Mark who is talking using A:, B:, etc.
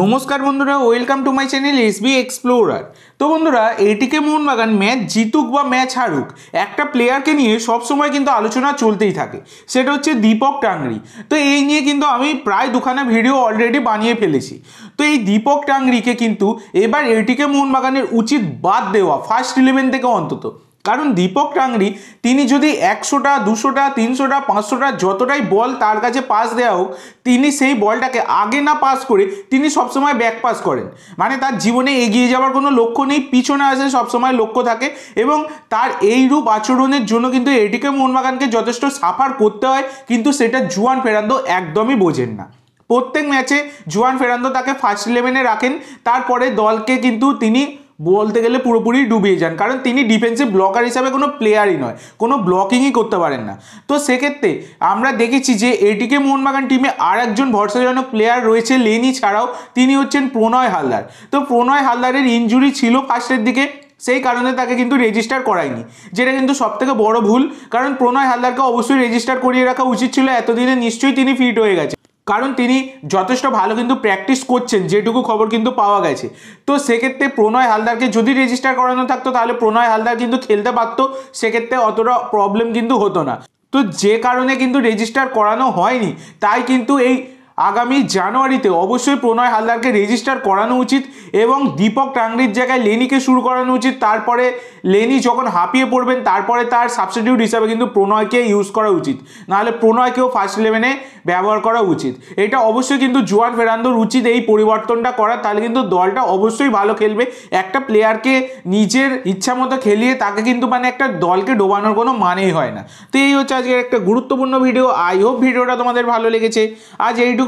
A: নমস্কার বন্ধুরা welcome to my channel SB explorer তো বন্ধুরা এটিকে মোহনবাগান ম্যাচ জিতুক বা ম্যাচ হারুক একটা প্লেয়ারকে নিয়ে সবসময় কিন্তু আলোচনা চলতেই থাকে সেটা হচ্ছে দীপক টাংরি তো এই নিয়ে কিন্তু আমি প্রায় দুখানা ভিডিও অলরেডি বানিয়ে ফেলেছি তো এই দীপক টাংরিকে কিন্তু এবার এটিকে মোহনবাগানের উচিত বাদ দেওয়া ফার্স্ট ইলেভেন থেকে অন্তত কারণ দীপক টাংরি তিনি যদি একশোটা দুশোটা তিনশোটা পাঁচশোটা যতটাই বল তার কাছে পাস দেওয়া হোক তিনি সেই বলটাকে আগে না পাস করে তিনি সবসময় ব্যাক পাস করেন মানে তার জীবনে এগিয়ে যাওয়ার কোনো লক্ষ্য নেই পিছনে আসে সবসময় লক্ষ্য থাকে এবং তার এই রূপ আচরণের জন্য কিন্তু এটিকে মোহনবাগানকে যথেষ্ট সাফার করতে হয় কিন্তু সেটা জুয়ান ফেরান্দো একদমই বোঝেন না প্রত্যেক ম্যাচে জুয়ান ফেরান্দো তাকে ফার্স্ট ইলেভেনে রাখেন তারপরে দলকে কিন্তু তিনি বলতে গেলে পুরোপুরি ডুবিয়ে যান কারণ তিনি ডিফেন্সিভ ব্লকার হিসাবে কোনো প্লেয়ারই নয় কোনো ব্লকিংই করতে পারেন না তো সেক্ষেত্রে আমরা দেখেছি যে এটিকে মোহনবাগান টিমে আর একজন ভরসাজনক প্লেয়ার রয়েছে লেনি ছাড়াও তিনি হচ্ছেন প্রণয় হালদার তো প্রণয় হালদারের ইঞ্জুরি ছিল ফার্স্টের দিকে সেই কারণে তাকে কিন্তু রেজিস্টার করায়নি যেটা কিন্তু সবথেকে বড় ভুল কারণ প্রণয় হালদারকে অবশ্যই রেজিস্টার করিয়ে রাখা উচিত ছিল এতদিনে নিশ্চয়ই তিনি ফিট হয়ে গেছে কারণ তিনি যথেষ্ট ভালো কিন্তু প্র্যাকটিস করছেন যেটুকু খবর কিন্তু পাওয়া গেছে তো সেক্ষেত্রে প্রণয় হালদারকে যদি রেজিস্টার করানো থাকতো তাহলে প্রণয় হালদার কিন্তু খেলতে পারতো সেক্ষেত্রে অতটা প্রবলেম কিন্তু হতো না তো যে কারণে কিন্তু রেজিস্টার করানো হয়নি তাই কিন্তু এই আগামী জানুয়ারিতে অবশ্যই প্রণয় হালদারকে রেজিস্টার করানো উচিত এবং দীপক টাংরির জায়গায় লেনিকে শুরু করানো উচিত তারপরে লেনি যখন হাঁপিয়ে পড়বেন তারপরে তার সাবস্টিটিউট হিসাবে কিন্তু প্রণয়কে ইউজ করা উচিত নাহলে প্রণয়কেও ফার্স্ট ইলেভেনে ব্যবহার করা উচিত এটা অবশ্যই কিন্তু জুয়ান ফেরান্দোর উচিত এই পরিবর্তনটা করা তাহলে কিন্তু দলটা অবশ্যই ভালো খেলবে একটা প্লেয়ারকে নিজের ইচ্ছা মতো খেলিয়ে তাকে কিন্তু মানে একটা দলকে ডোবানোর কোনো মানেই হয় না তো এই হচ্ছে আজকের একটা গুরুত্বপূর্ণ ভিডিও আই হোপ ভিডিওটা তোমাদের ভালো লেগেছে আজ এইটুকু